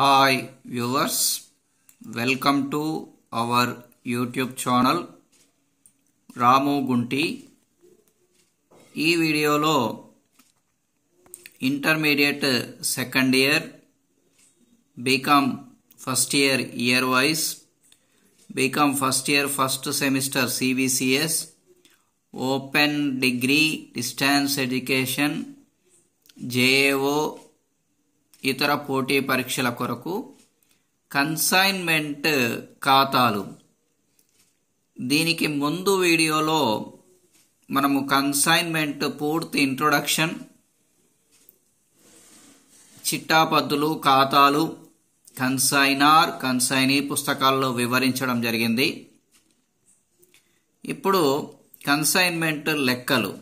hi viewers welcome to our YouTube channel Ramu Gunti ఈ వీడియోలో intermediate second year BCom first year year wise BCom first year first semester CBCS open degree distance education JAO ఇతర పోటీ పరీక్షల కొరకు consignment ఖాతాలు దీనికి ముందు వీడియోలో మనము కన్సైన్మెంట్ పూర్తి ఇంట్రొడక్షన్ చిట్టాపద్దులు ఖాతాలు కన్సైనార్ కన్సైనీ పుస్తకాల్లో వివరించడం జరిగింది ఇప్పుడు కన్సైన్మెంట్ లెక్కలు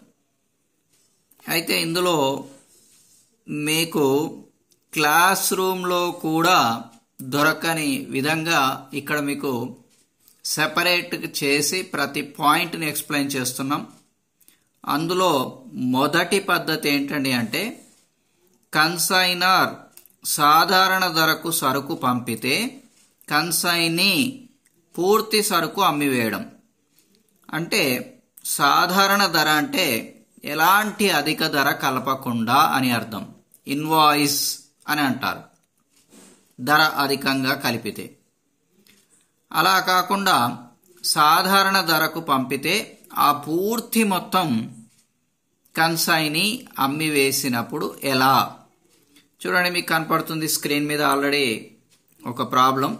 అయితే ఇందులో మీకు క్లాస్ రూమ్లో కూడా దొరకని విధంగా ఇక్కడ మీకు సెపరేట్ చేసి ప్రతి పాయింట్ని ఎక్స్ప్లెయిన్ చేస్తున్నాం అందులో మొదటి పద్ధతి ఏంటండి అంటే కన్సైనర్ సాధారణ ధరకు సరుకు పంపితే కన్సైని పూర్తి సరుకు అమ్మివేయడం అంటే సాధారణ ధర అంటే ఎలాంటి అధిక ధర కలపకుండా అని అర్థం ఇన్వాయిస్ అని అంటారు ధర అధికంగా కలిపితే అలా కాకుండా సాధారణ ధరకు పంపితే ఆ పూర్తి మొత్తం కన్సైని వేసినప్పుడు ఎలా చూడండి మీకు కనపడుతుంది స్క్రీన్ మీద ఆల్రెడీ ఒక ప్రాబ్లం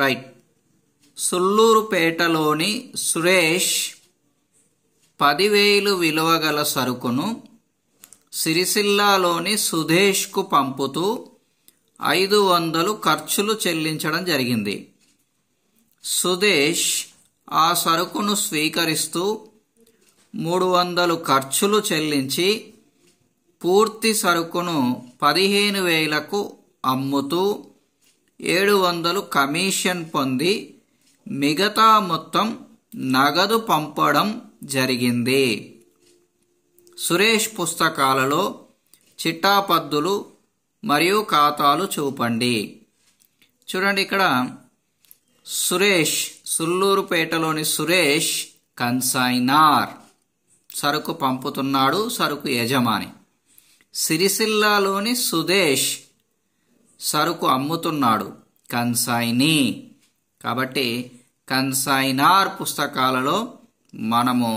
రైట్ సుల్లూరుపేటలోని సురేష్ పదివేలు విలువ గల సరుకును సిరిసిల్లాలోని సుధేష్కు పంపుతూ ఐదు వందలు ఖర్చులు చెల్లించడం జరిగింది సుదేశ్ ఆ సరుకును స్వీకరిస్తూ మూడు వందలు ఖర్చులు చెల్లించి పూర్తి సరుకును పదిహేను వేలకు అమ్ముతూ ఏడు వందలు కమిషన్ పొంది మిగతా మొత్తం నగదు పంపడం జరిగింది సురేష్ పుస్తకాలలో చిట్టాపద్దులు మరియు ఖాతాలు చూపండి చూడండి ఇక్కడ సురేష్ సుల్లూరుపేటలోని సురేష్ కన్సైనార్ సరుకు పంపుతున్నాడు సరుకు యజమాని సిరిసిల్లాలోని సుదేశ్ సరుకు అమ్ముతున్నాడు కన్సైనీ కాబట్టి కన్సైనార్ పుస్తకాలలో మనము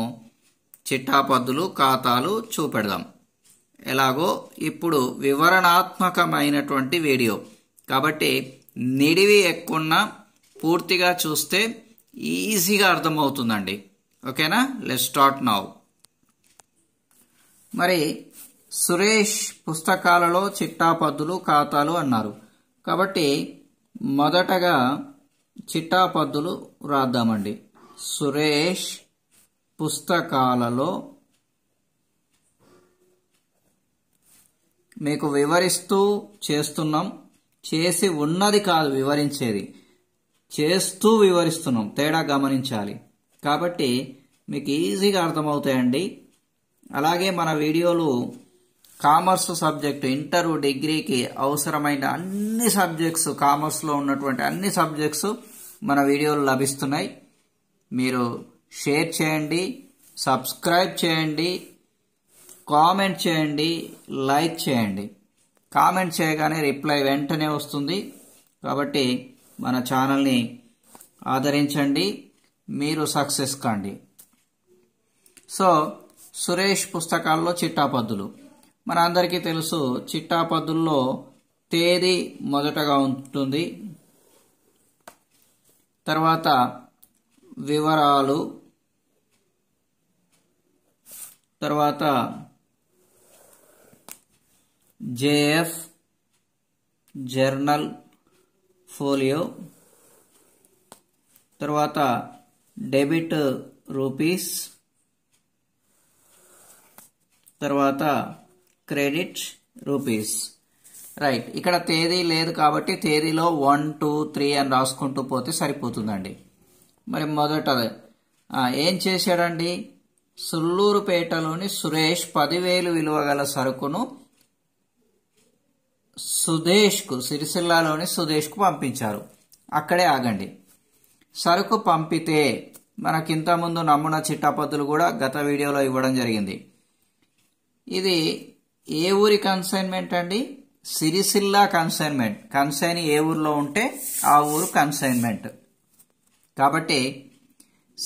చిట్టాపద్దులు ఖాతాలు చూపెడదాం ఎలాగో ఇప్పుడు వివరణాత్మకమైనటువంటి వీడియో కాబట్టి నిడివి ఎక్కున్నా పూర్తిగా చూస్తే ఈజీగా అర్థమవుతుందండి ఓకేనా లెట్ స్టార్ట్ నౌ మరి సురేష్ పుస్తకాలలో చిట్టాపద్దులు ఖాతాలు అన్నారు కాబట్టి మొదటగా చిట్టాపద్దులు రాద్దామండి సురేష్ పుస్తకాలలో మీకు వివరిస్తూ చేస్తున్నాం చేసి ఉన్నది కాదు వివరించేది చేస్తూ వివరిస్తున్నాం తేడా గమనించాలి కాబట్టి మీకు ఈజీగా అర్థమవుతాయండి అలాగే మన వీడియోలు కామర్స్ సబ్జెక్ట్ ఇంటర్ డిగ్రీకి అవసరమైన అన్ని సబ్జెక్ట్స్ కామర్స్లో ఉన్నటువంటి అన్ని సబ్జెక్ట్స్ మన వీడియోలు లభిస్తున్నాయి మీరు షేర్ చేయండి సబ్స్క్రైబ్ చేయండి కామెంట్ చేయండి లైక్ చేయండి కామెంట్ చేయగానే రిప్లై వెంటనే వస్తుంది కాబట్టి మన ఛానల్ని ఆదరించండి మీరు సక్సెస్ కండి సో సురేష్ పుస్తకాల్లో చిట్టాపద్దులు మన అందరికీ తెలుసు చిట్టాపద్దుల్లో తేదీ మొదటగా ఉంటుంది తర్వాత వివరాలు తర్వాత జేఎఫ్ జర్నల్ ఫోలియో తర్వాత డెబిట్ రూపీస్ తర్వాత క్రెడిట్ రూపీస్ రైట్ ఇక్కడ తేదీ లేదు కాబట్టి తేదీలో వన్ టూ త్రీ అని రాసుకుంటూ పోతే సరిపోతుందండి మరి మొదట ఏం చేశాడండి సుల్లూరుపేటలోని సురేష్ పదివేలు విలువ గల సరుకును సుదేష్కు సిరిసిల్లాలోని సుదేష్కు పంపించారు అక్కడే ఆగండి సరుకు పంపితే మనకింతకుముందు నమూనా చిట్టాపద్దులు కూడా గత వీడియోలో ఇవ్వడం జరిగింది ఇది ఏ ఊరి కన్సైన్మెంట్ అండి సిరిసిల్ల కన్సైన్మెంట్ కన్సైన్ ఏ ఊరిలో ఉంటే ఆ ఊరు కన్సైన్మెంట్ కాబట్టి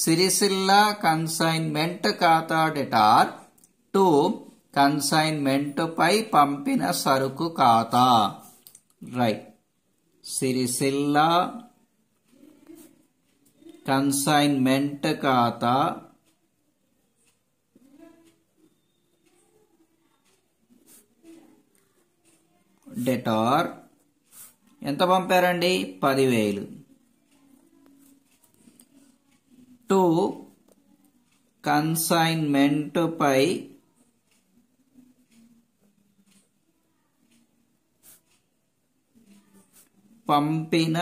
సిరిసిల్ల కన్సైన్మెంట్ ఖాతా డిటార్ టు కన్సైన్మెంట్పై పంపిన సరుకు ఖాతా రైట్ సిరిసిల్ల కన్సైన్మెంట్ ఖాతా డెటార్ ఎంత పంపారండి పదివేలు టు కన్సైన్మెంట్ పై పంపిన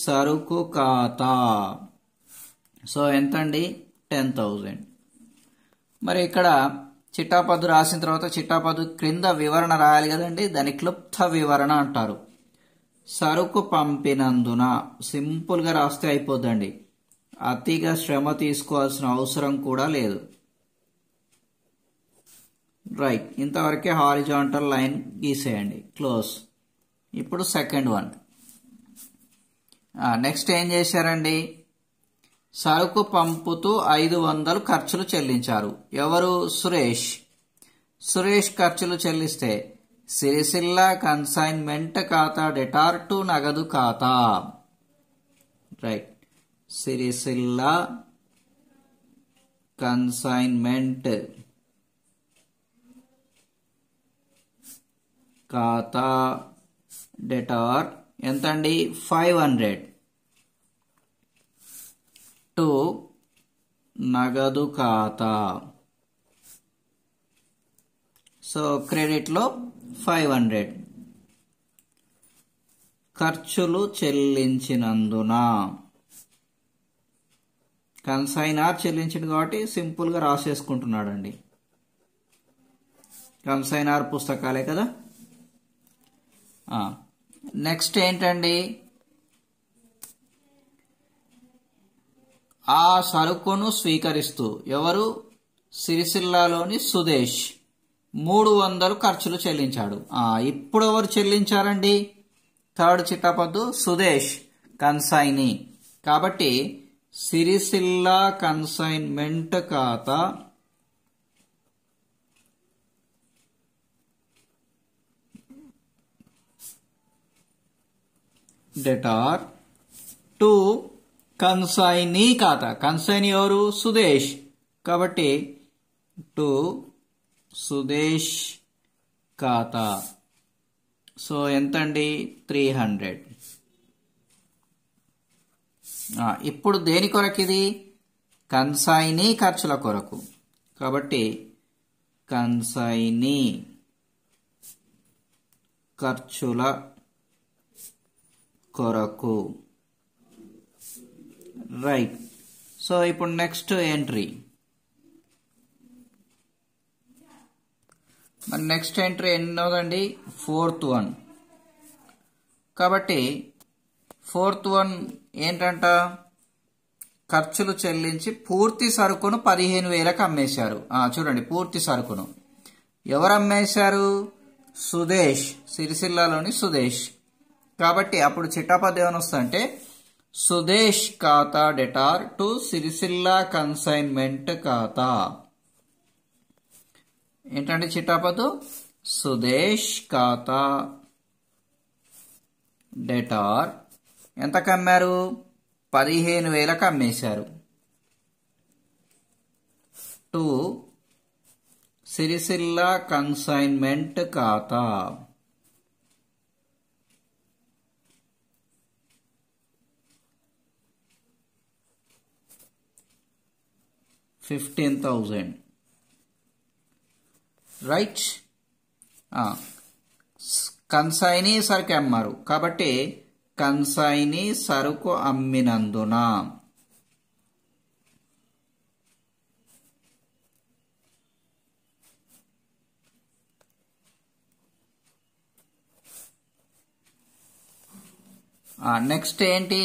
సరుకు ఖాతా సో ఎంతండి టెన్ థౌజండ్ మరి ఇక్కడ చిట్టాపద్దు రాసిన తర్వాత చిట్టాపదు క్రింద వివరణ రాయాలి కదండి దాని క్లుప్త వివరణ అంటారు సరుకు పంపినందున సింపుల్గా రాస్తే అయిపోద్దండి అతిగా శ్రమ తీసుకోవాల్సిన అవసరం కూడా లేదు రైట్ ఇంతవరకే హారిజాంటల్ లైన్ గీసేయండి క్లోజ్ ఇప్పుడు సెకండ్ వన్ నెక్స్ట్ ఏం చేశారండి సరుకు పంపుతూ ఐదు వందలు ఖర్చులు చెల్లించారు ఎవరు సురేష్ సురేష్ ఖర్చులు చెల్లిస్తే సిరిసిల్ల కన్సైన్మెంట్ ఖాతా డెటార్ టు నగదు ఖాతా రైట్ సిరిసిల్ల కన్సైన్మెంట్ ఖాతా డెటార్ ఎంతండి ఫైవ్ హండ్రెడ్ టు నగదు ఖాతా సో క్రెడిట్లో ఫైవ్ హండ్రెడ్ ఖర్చులు చెల్లించినందున ఆర్ చెల్లించింది కాబట్టి సింపుల్గా రాసేసుకుంటున్నాడండి ఆర్ పుస్తకాలే కదా నెక్స్ట్ ఏంటండి ఆ సరుకును స్వీకరిస్తూ ఎవరు సిరిసిల్లాలోని సుదేశ్ మూడు వందలు ఖర్చులు చెల్లించాడు ఇప్పుడు ఎవరు చెల్లించారండి థర్డ్ చిట్టపద్దు సుదేశ్ కన్సైని కాబట్టి సిరిసిల్ల కన్సైన్మెంట్ ఖాతా డెటార్ టు కన్సైనీ ఖాతా కన్సైని ఎవరు సుదేశ్ కాబట్టి టు సుదేశ్ ఖాతా సో ఎంత అండి త్రీ హండ్రెడ్ ఇప్పుడు దేని కొరకు ఇది కన్సైనీ ఖర్చుల కొరకు కాబట్టి కన్సైనీ ఖర్చుల కొరకు రైట్ సో ఇప్పుడు నెక్స్ట్ ఎంట్రీ మరి నెక్స్ట్ ఎంట్రీ ఎన్నోదండి ఫోర్త్ వన్ కాబట్టి ఫోర్త్ వన్ ఏంటంట ఖర్చులు చెల్లించి పూర్తి సరుకును పదిహేను వేలకు అమ్మేశారు చూడండి పూర్తి సరుకును ఎవరు అమ్మేశారు సుదేశ్ సిరిసిల్లాలోని సుదేశ్ కాబట్టి అప్పుడు చిట్టాపద్యం ఏమని వస్తుందంటే సుదేశ్ ఖాతా డెటార్ టు సిరిసిల్లా కన్సైన్మెంట్ ఖాతా ఏంటంటే చిట్టాపదు సుదేశ్ ఖాతా డెటార్ ఎంత కమ్మారు పదిహేను వేలకు అమ్మేశారు టూ సిరిసిల్ల కన్సైన్మెంట్ ఖాతా ఫిఫ్టీన్ థౌజండ్ రైట్ కన్సైనీ సరుకు అమ్మారు కాబట్టి కన్సైనీ సరుకు అమ్మినందున నెక్స్ట్ ఏంటి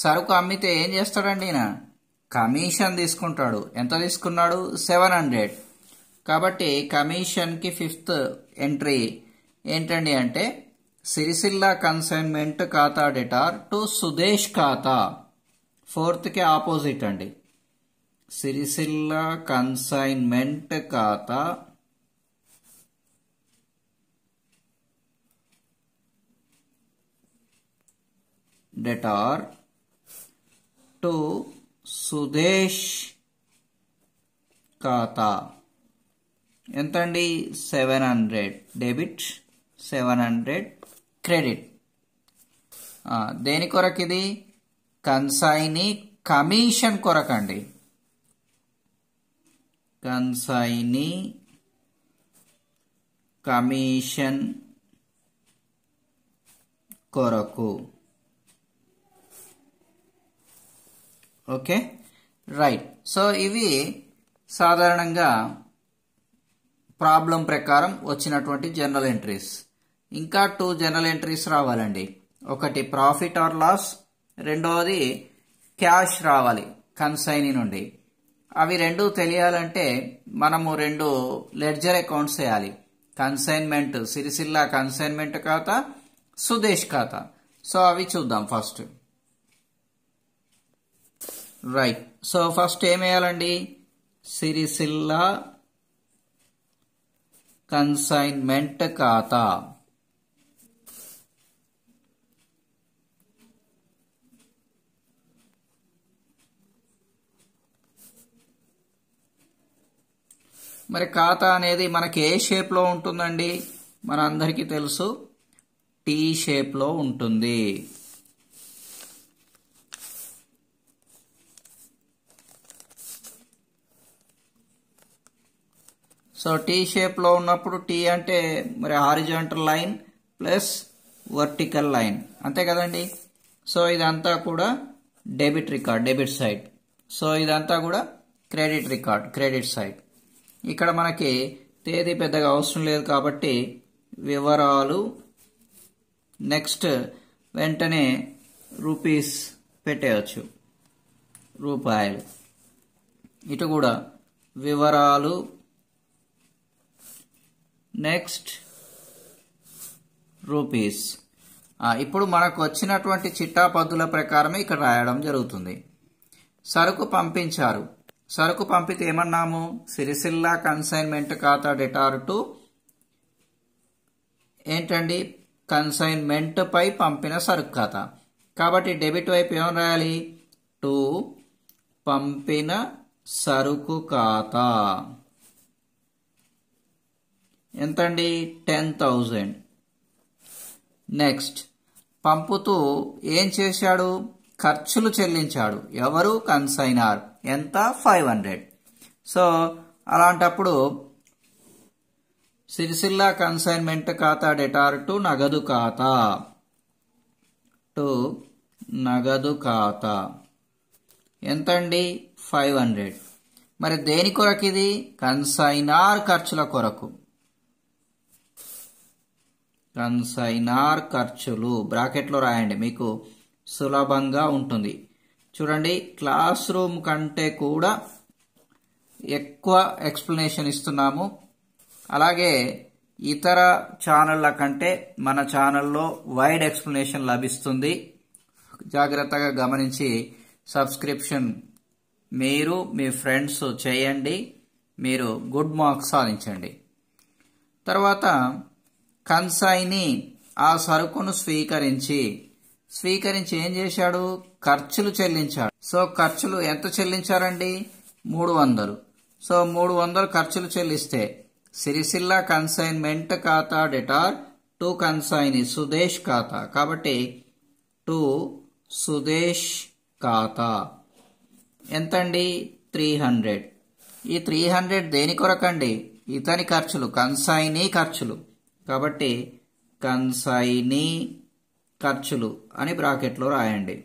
సరుకు అమ్మితే ఏం చేస్తాడండి ఈయన కమిషన్ తీసుకుంటాడు ఎంత తీసుకున్నాడు సెవెన్ హండ్రెడ్ కాబట్టి కమిషన్కి ఫిఫ్త్ ఎంట్రీ ఏంటండి అంటే సిరిసిల్ల కన్సైన్మెంట్ ఖాతా డెటార్ టు సుదేశ్ ఖాతా ఫోర్త్కి ఆపోజిట్ అండి సిరిసిల్ల కన్సైన్మెంట్ ఖాతా డెటార్ టు సుదేశ్ ఖాతా ఎంత అండి seven hundred debit seven hundred credit దేని కొరకు ఇది కన్సైనీ కమిషన్ కొరకండి కన్సైనీ కమిషన్ కొరకు ఓకే రైట్ సో ఇవి సాధారణంగా ప్రాబ్లం ప్రకారం వచ్చినటువంటి జనరల్ ఎంట్రీస్ ఇంకా టూ జనరల్ ఎంట్రీస్ రావాలండి ఒకటి ప్రాఫిట్ ఆర్ లాస్ రెండవది క్యాష్ రావాలి కన్సైనీ నుండి అవి రెండు తెలియాలంటే మనము రెండు లెడ్జర్ అకౌంట్స్ చేయాలి కన్సైన్మెంట్ సిరిసిల్ల కన్సైన్మెంట్ ఖాతా సుదేశ్ ఖాతా సో అవి చూద్దాం ఫస్ట్ రైట్ సో ఫస్ట్ ఏం సిరిసిల్లా కన్సైన్మెంట్ ఖాతా మరి ఖాతా అనేది మనకి ఏ షేప్లో ఉంటుందండి మనందరికీ తెలుసు టీ షేప్లో ఉంటుంది సో టీ షేప్లో ఉన్నప్పుడు టీ అంటే మరి horizontal line plus vertical line అంతే కదండి సో ఇదంతా కూడా debit record debit side so ఇదంతా కూడా క్రెడిట్ రికార్డ్ క్రెడిట్ సైడ్ ఇక్కడ మనకి తేదీ పెద్దగా అవసరం లేదు కాబట్టి వివరాలు నెక్స్ట్ వెంటనే రూపీస్ పెట్టేయచ్చు రూపాయలు ఇటు కూడా వివరాలు నెక్స్ట్ రూపీస్ ఇప్పుడు మనకు వచ్చినటువంటి చిట్టా పద్దుల ప్రకారమే ఇక్కడ రాయడం జరుగుతుంది సరుకు పంపించారు సరుకు పంపితే ఏమన్నాము సిరిసిల్ల కన్సైన్మెంట్ ఖాతా డెటార్ టు ఏంటండి కన్సైన్మెంట్ పై పంపిన సరుకు ఖాతా కాబట్టి డెబిట్ వైపు ఏమైనా రాయాలి టు పంపిన సరుకు ఖాతా ఎంతండి టెన్ థౌజండ్ నెక్స్ట్ పంపుతూ ఏం చేశాడు ఖర్చులు చెల్లించాడు ఎవరు కన్సైనార్ ఎంత ఫైవ్ హండ్రెడ్ సో అలాంటప్పుడు సిరిసిల్ల కన్సైన్మెంట్ ఖాతా డెటార్ టు నగదు ఖాతా టు నగదు ఖాతా ఎంతండి ఫైవ్ హండ్రెడ్ మరి దేని కొరకు ఇది కన్సైనార్ ఖర్చుల కొరకు కన్సైనార్ ఖర్చులు బ్రాకెట్లో రాయండి మీకు సులభంగా ఉంటుంది చూడండి క్లాస్ రూమ్ కంటే కూడా ఎక్కువ ఎక్స్ప్లెనేషన్ ఇస్తున్నాము అలాగే ఇతర ఛానళ్ళ కంటే మన ఛానల్లో వైడ్ ఎక్స్ప్లెనేషన్ లభిస్తుంది జాగ్రత్తగా గమనించి సబ్స్క్రిప్షన్ మీరు మీ ఫ్రెండ్స్ చేయండి మీరు గుడ్ మార్క్స్ సాధించండి తర్వాత కన్సైని ఆ సరుకును స్వీకరించి స్వీకరించి ఏం చేశాడు ఖర్చులు చెల్లించాడు సో ఖర్చులు ఎంత చెల్లించారండి మూడు వందలు సో మూడు వందలు ఖర్చులు చెల్లిస్తే సిరిసిల్ల కన్సైన్మెంట్ ఖాతా డెటార్ టు కన్సైని సుదేశ్ ఖాతా కాబట్టి టు సుదేశ్ ఖాతా ఎంతండి త్రీ హండ్రెడ్ ఈ త్రీ హండ్రెడ్ దేని కొరకండి ఇతని ఖర్చులు కన్సైనీ ఖర్చులు కాబట్టి కన్సైనీ ఖర్చులు అని బ్రాకెట్లో రాయండి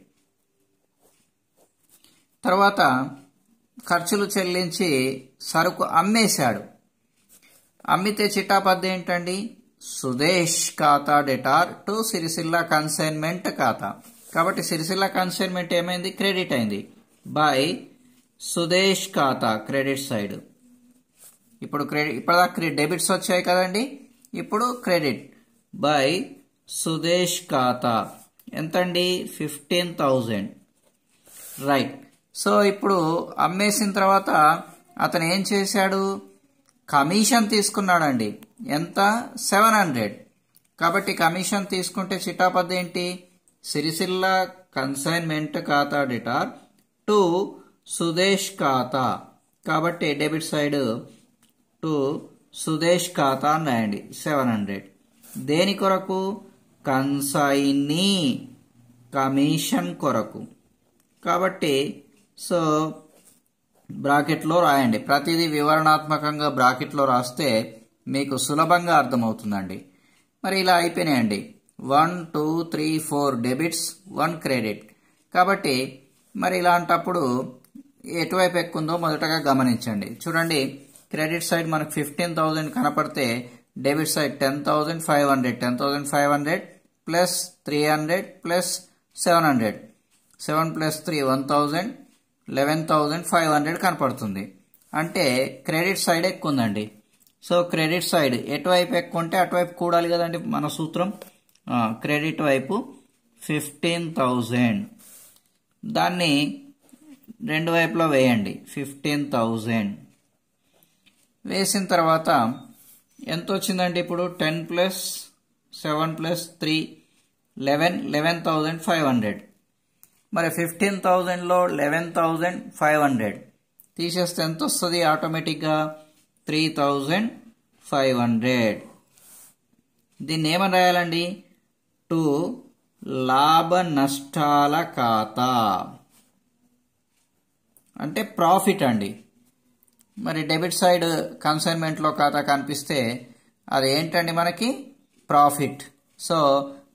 తర్వాత ఖర్చులు చెల్లించి సరుకు అమ్మేశాడు అమ్మితే చిట్టాపద్ద ఏంటండి సుదేశ్ ఖాతా డెటార్ టు సిరిసిల్ల కన్సైన్మెంట్ ఖాతా కాబట్టి సిరిసిల్ల కన్సైన్మెంట్ ఏమైంది క్రెడిట్ అయింది బై సుదేశ్ ఖాతా క్రెడిట్ సైడ్ ఇప్పుడు క్రెడిట్ ఇప్పటిదాకా డెబిట్స్ వచ్చాయి కదండి ఇప్పుడు క్రెడిట్ బై సుదేశ్ ఖాతా ఎంతండి ఫిఫ్టీన్ థౌజండ్ రైట్ సో ఇప్పుడు అమ్మేసిన తర్వాత అతను ఏం చేశాడు కమిషన్ తీసుకున్నాడండి ఎంత సెవెన్ హండ్రెడ్ కాబట్టి కమిషన్ తీసుకుంటే చిటాపద్ద ఏంటి సిరిసిల్ల కన్సైన్మెంట్ ఖాతా డిటార్ టు సుదేశ్ ఖాతా కాబట్టి డెబిట్ సైడ్ టు సుదేశ్ ఖాతా నాయండి సెవెన్ హండ్రెడ్ దేని కొరకు కన్సైనీ కమిషన్ కొరకు కాబట్టి సో బ్రాకెట్లో రాయండి ప్రతిదీ వివరణాత్మకంగా బ్రాకెట్లో రాస్తే మీకు సులభంగా అర్థమవుతుందండి మరి ఇలా అయిపోయినాయండి one two three four debits one credit కాబట్టి మరి ఇలాంటప్పుడు ఎటువైపు ఎక్కువ ఉందో మొదటగా గమనించండి చూడండి క్రెడిట్ సైడ్ మనకు ఫిఫ్టీన్ థౌజండ్ కనపడితే debit side ten thousand five hundred ten thousand five hundred plus three hundred plus seven hundred seven plus three one thousand eleven thousand five hundred కనపడుతుంది అంటే క్రెడిట్ సైడ్ ఎక్కువ ఉందండి so credit side ఎటువైపు ఎక్కువ ఉంటే అటువైపు కూడాలి కదండి మన సూత్రం క్రెడిట్ వైపు ఫిఫ్టీన్ థౌజండ్ దాన్ని రెండు వైపులో వేయండి ఫిఫ్టీన్ థౌజండ్ వేసిన తర్వాత ఎంత వచ్చిందంటే ఇప్పుడు ten plus seven plus three eleven eleven thousand five hundred మరి ఫిఫ్టీన్ థౌజండ్లో లెవెన్ థౌజండ్ ఫైవ్ హండ్రెడ్ తీసేస్తే ఎంత వస్తుంది ఆటోమేటిక్గా త్రీ థౌజండ్ ఫైవ్ హండ్రెడ్ దీన్ని ఏమని రాయాలండి టు లాభ నష్టాల ఖాతా అంటే ప్రాఫిట్ అండి మరి డెబిట్ సైడ్ కన్సైన్మెంట్లో ఖాతా కనిపిస్తే అది ఏంటండి మనకి ప్రాఫిట్ సో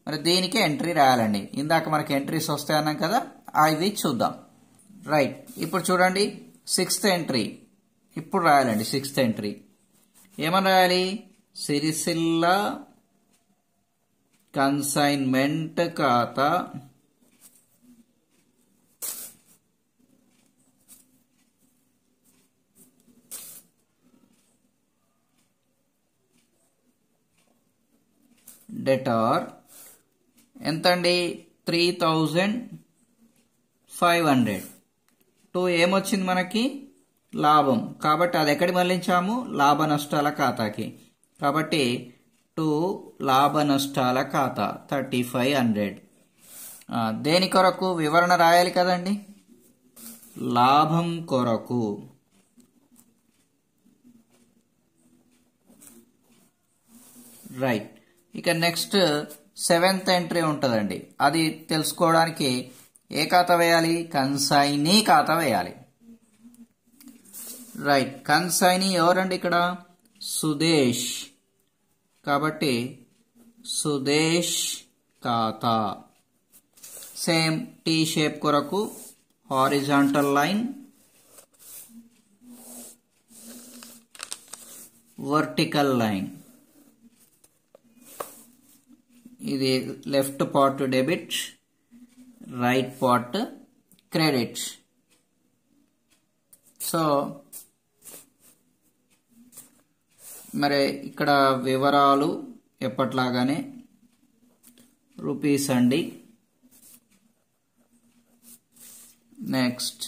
మరి దీనికి ఎంట్రీ రాయాలండి ఇందాక మనకి ఎంట్రీస్ వస్తాయి అన్నాం కదా అది చూద్దాం రైట్ ఇప్పుడు చూడండి సిక్స్త్ ఎంట్రీ ఇప్పుడు రాయాలండి సిక్స్త్ ఎంట్రీ ఏమని రాయాలి సిరిసిల్ల కన్సైన్మెంట్ ఖాతా డెటార్ ఎంతండి three thousand five hundred two ఏమొచ్చింది మనకి లాభం కాబట్టి అది ఎక్కడికి మళ్ళించాము లాభ నష్టాల ఖాతాకి కాబట్టి టూ లాభ నష్టాల ఖాతా థర్టీ ఫైవ్ హండ్రెడ్ దేని కొరకు వివరణ రాయాలి కదండి లాభం కొరకు రైట్ ఇక నెక్స్ట్ సెవెంత్ ఎంట్రీ ఉంటుందండి అది తెలుసుకోవడానికి ఏ ఖాతా వేయాలి కన్సైనీ ఖాతా వేయాలి రైట్ కన్సైనీ ఎవరండి ఇక్కడ సుదేశ్ కాబట్టి సుదేశ్ ఖాతా సేమ్ టీ షేప్ కొరకు హారిజాంటల్ లైన్ వర్టికల్ లైన్ ఇది left part debit right part credit so మరి ఇక్కడ వివరాలు ఎప్పట్లాగానే రూపీస్ అండి నెక్స్ట్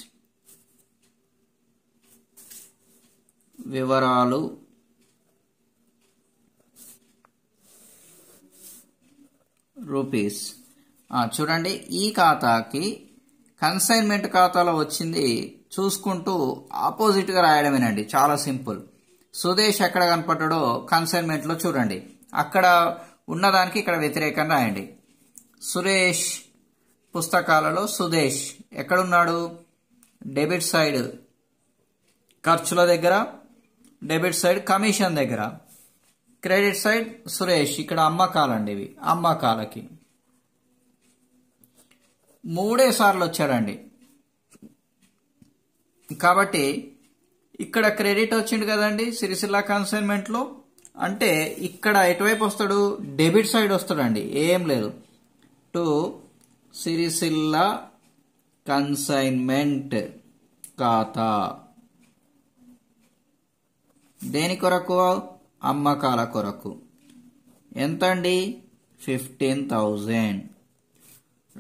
వివరాలు రూపీస్ చూడండి ఈ ఖాతాకి కన్సైన్మెంట్ ఖాతాలో వచ్చింది చూసుకుంటూ ఆపోజిట్గా రాయడమేనండి చాలా సింపుల్ సుదేశ్ ఎక్కడ కనపడ్డాడో కన్సైన్మెంట్లో చూడండి అక్కడ ఉన్నదానికి ఇక్కడ వ్యతిరేకంగా రాయండి సురేష్ పుస్తకాలలో సుదేష్ ఎక్కడున్నాడు డెబిట్ సైడ్ ఖర్చుల దగ్గర డెబిట్ సైడ్ కమిషన్ దగ్గర క్రెడిట్ సైడ్ సురేష్ ఇక్కడ అమ్మకాలండి ఇవి అమ్మకాలకి మూడే సార్లు వచ్చాడండి కాబట్టి ఇక్కడ క్రెడిట్ వచ్చింది కదండి సిరిసిల్ల కన్సైన్మెంట్లో అంటే ఇక్కడ ఎటువైపు వస్తాడు డెబిట్ సైడ్ వస్తాడండి ఏం లేదు టు సిరిసిల్ల కన్సైన్మెంట్ ఖాతా దేని కొరకు అమ్మకాల కొరకు ఎంతండి ఫిఫ్టీన్ థౌజండ్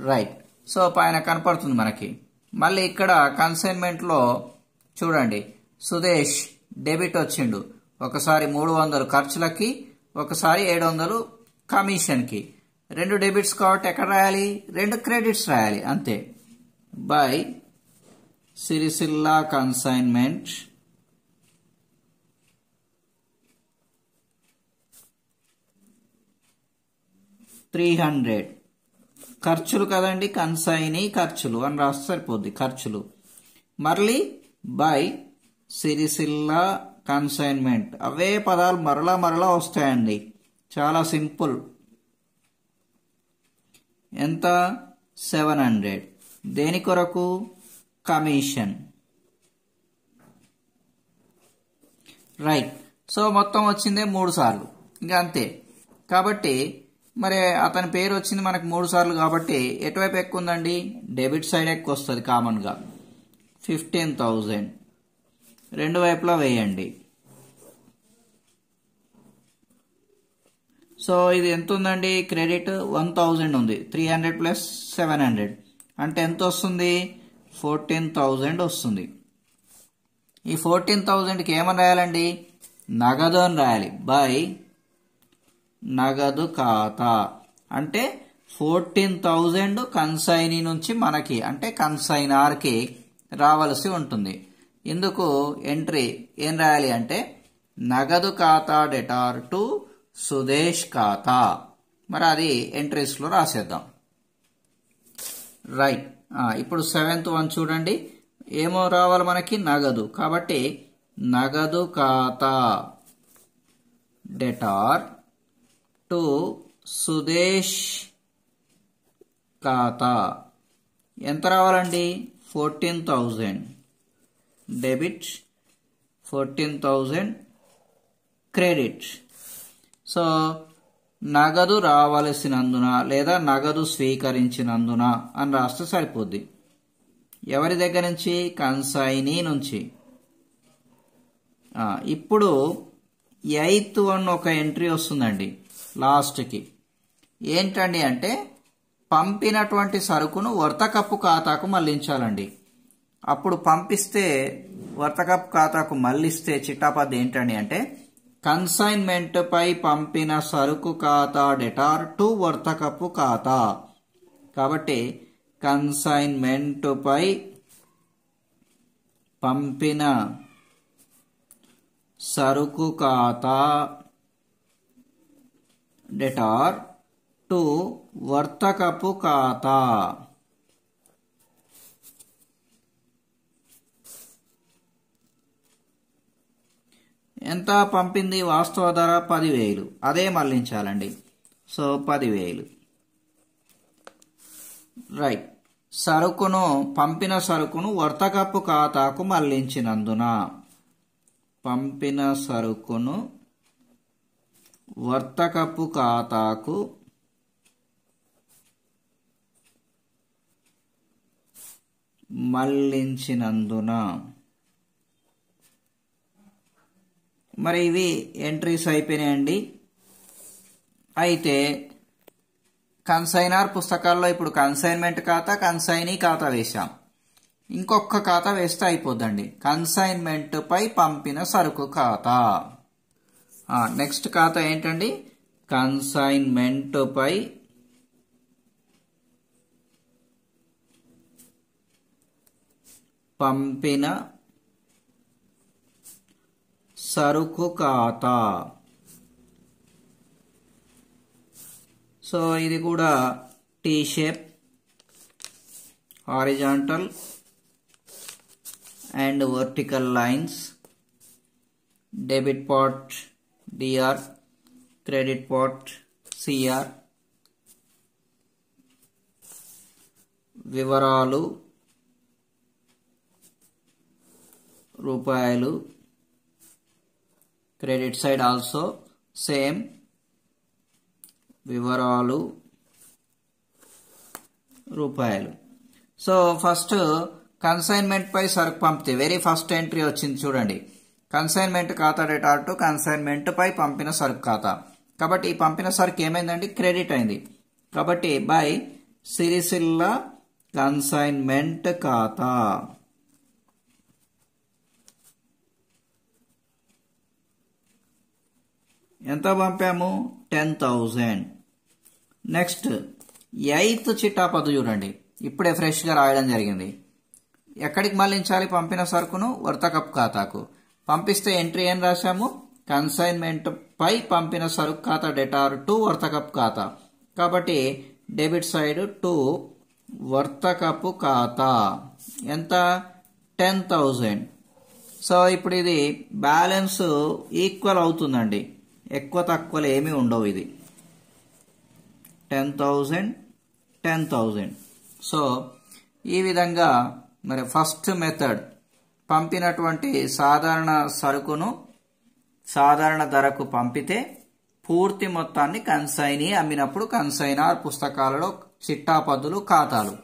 రైట్ సో పైన కనపడుతుంది మనకి మళ్ళీ ఇక్కడ కన్సైన్మెంట్లో చూడండి సుదేశ్ డెబిట్ వచ్చిండు ఒకసారి మూడు వందలు ఖర్చులకి ఒకసారి ఏడు వందలు కమిషన్కి రెండు డెబిట్స్ కాబట్టి ఎక్కడ రాయాలి రెండు క్రెడిట్స్ రాయాలి అంతే by Sirisilla consignment three hundred ఖర్చులు కదండి కన్సైనీ ఖర్చులు అని రాస్తే సరిపోద్ది ఖర్చులు మరలీ బై సిరిసిల్ల కన్సైన్మెంట్ అవే పదాలు మరలా మరలా వస్తాయండి చాలా సింపుల్ ఎంత సెవెన్ హండ్రెడ్ దేని కొరకు కమిషన్ రైట్ సో మొత్తం వచ్చిందే మూడు సార్లు ఇంకా అంతే కాబట్టి మరి అతని పేరు వచ్చింది మనకు మూడు సార్లు కాబట్టి ఎటువైపు ఎక్కువ ఉందండి డెబిట్ సైడ్ ఎక్కువ వస్తుంది కామన్గా ఫిఫ్టీన్ థౌజండ్ రెండు వైపులా వేయండి సో ఇది ఎంత ఉందండి క్రెడిట్ వన్ థౌజండ్ ఉంది three hundred plus seven hundred అంటే ఎంత వస్తుంది ఫోర్టీన్ థౌజండ్ వస్తుంది ఈ ఫోర్టీన్ థౌజండ్కి ఏమని రాయాలండి నగదు అని రాయాలి బై నగదు ఖాతా అంటే ఫోర్టీన్ థౌజండ్ కన్సైనీ నుంచి మనకి అంటే కన్సైనార్కి రావలసి ఉంటుంది ఇందుకు ఎంట్రీ ఏం రాయాలి అంటే నగదు ఖాతా డెటార్ టు సుదేశ్ ఖాతా మరి అది ఎంట్రీస్లో రాసేద్దాం రైట్ ఇప్పుడు సెవెంత్ వన్ చూడండి ఏమో రావాలి మనకి నగదు కాబట్టి నగదు ఖాతా డెటార్ టు సుదేశ్ ఖాతా ఎంత రావాలండి fourteen thousand debit fourteen thousand credit so నగదు రావలసినందున లేదా నగదు స్వీకరించినందున అని రాస్తే సరిపోద్ది ఎవరి దగ్గర నుంచి కన్సైనీ నుంచి ఇప్పుడు ఎయిత్ వన్ ఒక ఎంట్రీ వస్తుందండి లాస్ట్కి ఏంటండి అంటే పంపినటువంటి సరుకును వర్తకప్పు ఖాతాకు మళ్లించాలండి అప్పుడు పంపిస్తే వర్తకప్పు ఖాతాకు మళ్లిస్తే చిట్టాపద్ది ఏంటండి అంటే కన్సైన్మెంట్ పై పంపిన సరుకు ఖాతా డెటార్ టు వర్తకప్పు ఖాతా కాబట్టి కన్సైన్మెంట్ పై పంపిన సరుకు ఖాతా డెటార్ టు వర్తకపు ఖాతా ఎంత పంపింది వాస్తవ ధర పదివేలు అదే మళ్ళించాలండి సో పదివేలు రైట్ సరుకును పంపిన సరుకును వర్తకపు ఖాతాకు మళ్లించినందున పంపిన సరుకును వర్తకపు ఖాతాకు మళ్ళించినందున మరి ఇవి ఎంట్రీస్ అయిపోయినాయండి అయితే కన్సైనార్ పుస్తకాల్లో ఇప్పుడు కన్సైన్మెంట్ ఖాతా కన్సైనీ ఖాతా వేశాం ఇంకొక ఖాతా వేస్తే అయిపోద్దండి కన్సైన్మెంట్పై పంపిన సరుకు ఖాతా నెక్స్ట్ ఖాతా ఏంటండి కన్సైన్మెంట్ పై పంపిన సరుకు ఖాతా సో ఇది కూడా T shape horizontal and vertical lines debit part dr credit port, cr వివరాలు రూపాయలు క్రెడిట్ సైడ్ ఆల్సో సేమ్ వివరాలు రూపాయలు సో ఫస్ట్ కన్సైన్మెంట్ పై సరుకు పంపితే వెరీ ఫస్ట్ ఎంట్రీ వచ్చింది చూడండి కన్సైన్మెంట్ ఖాతా డేటా టు కన్సైన్మెంట్ పై పంపిన సరుకు ఖాతా కాబట్టి ఈ పంపిన సరుకు ఏమైందండి క్రెడిట్ అయింది కాబట్టి బై సిరిసిల్ల కన్సైన్మెంట్ ఖాతా ఎంత పంపాము టెన్ థౌజండ్ నెక్స్ట్ ఎయిత్ చిట్టా పద్దు చూడండి ఇప్పుడే ఫ్రెష్గా రాయడం జరిగింది ఎక్కడికి మళ్ళించాలి పంపిన సరుకును వర్తకప్ ఖాతాకు పంపిస్తే ఎంట్రీ ఏం రాశాము కన్సైన్మెంట్ పై పంపిన సరుకు ఖాతా డెటార్ టు వర్తకప్ ఖాతా కాబట్టి డెబిట్ సైడ్ టు వర్తకపు ఖాతా ఎంత టెన్ థౌజండ్ సో ఇప్పుడు ఇది బ్యాలెన్స్ ఈక్వల్ అవుతుందండి ఎక్కువ తక్కువలు ఏమీ ఉండవు ఇది ten thousand ten thousand so ఈ విధంగా మరి ఫస్ట్ మెథడ్ పంపినటువంటి సాధారణ సరుకును సాధారణ ధరకు పంపితే పూర్తి మొత్తాన్ని కన్సైనీ అమ్మినప్పుడు కన్సైనార్ పుస్తకాలలో చిట్టాపద్దులు ఖాతాలు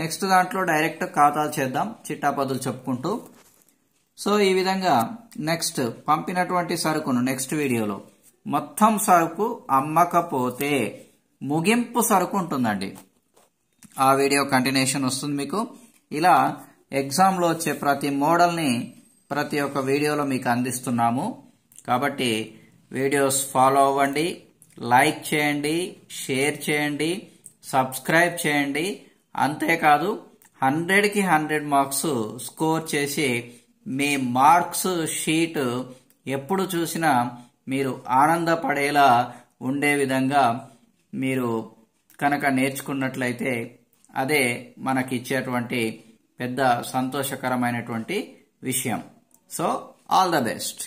నెక్స్ట్ దాంట్లో డైరెక్ట్ ఖాతాలు చేద్దాం చిట్టాపద్దులు చెప్పుకుంటూ సో ఈ విధంగా నెక్స్ట్ పంపినటువంటి సరుకును నెక్స్ట్ వీడియోలో మొత్తం సరుకు అమ్మకపోతే ముగింపు సరుకు ఉంటుందండి ఆ వీడియో కంటిన్యూషన్ వస్తుంది మీకు ఇలా ఎగ్జామ్లో వచ్చే ప్రతి మోడల్ని ప్రతి ఒక్క వీడియోలో మీకు అందిస్తున్నాము కాబట్టి వీడియోస్ ఫాలో అవ్వండి లైక్ చేయండి షేర్ చేయండి సబ్స్క్రైబ్ చేయండి అంతేకాదు హండ్రెడ్కి హండ్రెడ్ మార్క్స్ స్కోర్ చేసి మీ మార్క్స్ షీట్ ఎప్పుడు చూసినా మీరు ఆనందపడేలా ఉండే విధంగా మీరు కనుక నేర్చుకున్నట్లయితే అదే మనకిచ్చేటువంటి పెద్ద సంతోషకరమైనటువంటి విషయం సో ఆల్ ద బెస్ట్